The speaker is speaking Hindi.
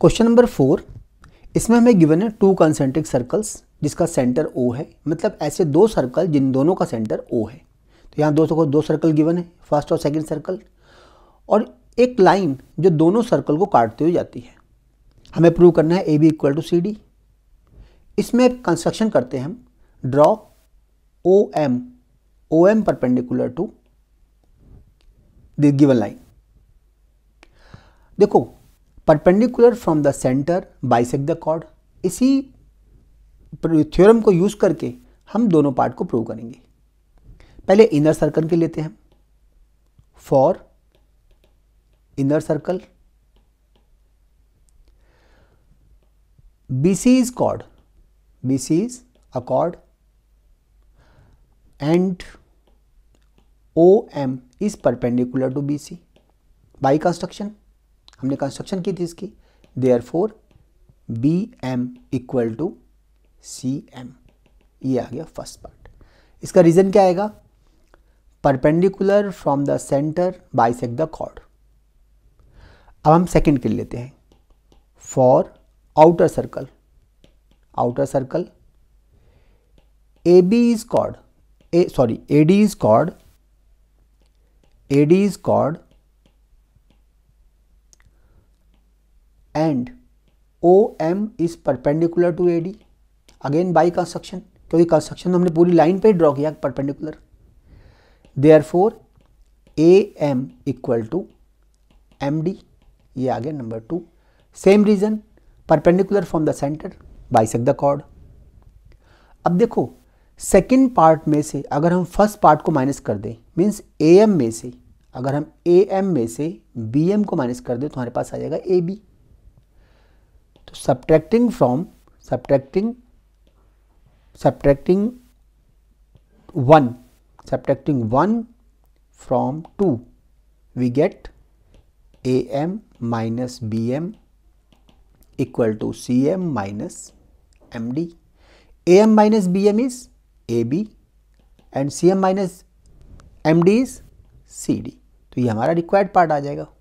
क्वेश्चन नंबर फोर इसमें हमें गिवन है टू कंसेंट्रिक सर्कल्स जिसका सेंटर ओ है मतलब ऐसे दो सर्कल जिन दोनों का सेंटर ओ है तो यहाँ दोस्तों को दो सर्कल गिवन है फर्स्ट और सेकंड सर्कल और एक लाइन जो दोनों सर्कल को काटते हुए जाती है हमें प्रूव करना है A B equal to C D इसमें कंस्ट्रक्शन करते हैं हम draw O M O M perpendicular to given given line देखो perpendicular from the centre bisect the chord इसी थ्योरम को यूज़ करके हम दोनों पार्ट को प्रूव करेंगे पहले इनर सर्कल के लेते हैं for inner circle B C is chord B C is a chord and O M is perpendicular to B C by construction हमने कंस्ट्रक्शन की थी इसकी therefore B M equal to C M ये आ गया फर्स्ट पार्ट इसका रीज़न क्या आएगा perpendicular from the centre sect the chord अब हम सेकेंड के लेते हैं for outer circle outer circle A B is chord A sorry A D is chord A D is chord O M is perpendicular to A D again by construction क्योंकि कंस्ट्रक्शन तो हमने पूरी लाइन पे ड्रॉ किया perpendicular therefore A M equal to M D ये आ गया number two same reason perpendicular from the centre bisect the chord अब देखो सेकेंड पार्ट में से अगर हम फर्स्ट पार्ट को माइनस कर दें मीन्स ए एम में से अगर हम ए एम में से बी एम को माइनस कर दें तो हमारे पास आ जाएगा A B subtracting from subtracting subtracting 1 subtracting 1 from 2 we get am minus bm equal to cm minus md am minus bm is ab and cm minus md is cd तो ये हमारा रिक्वायर्ड पार्ट आ जाएगा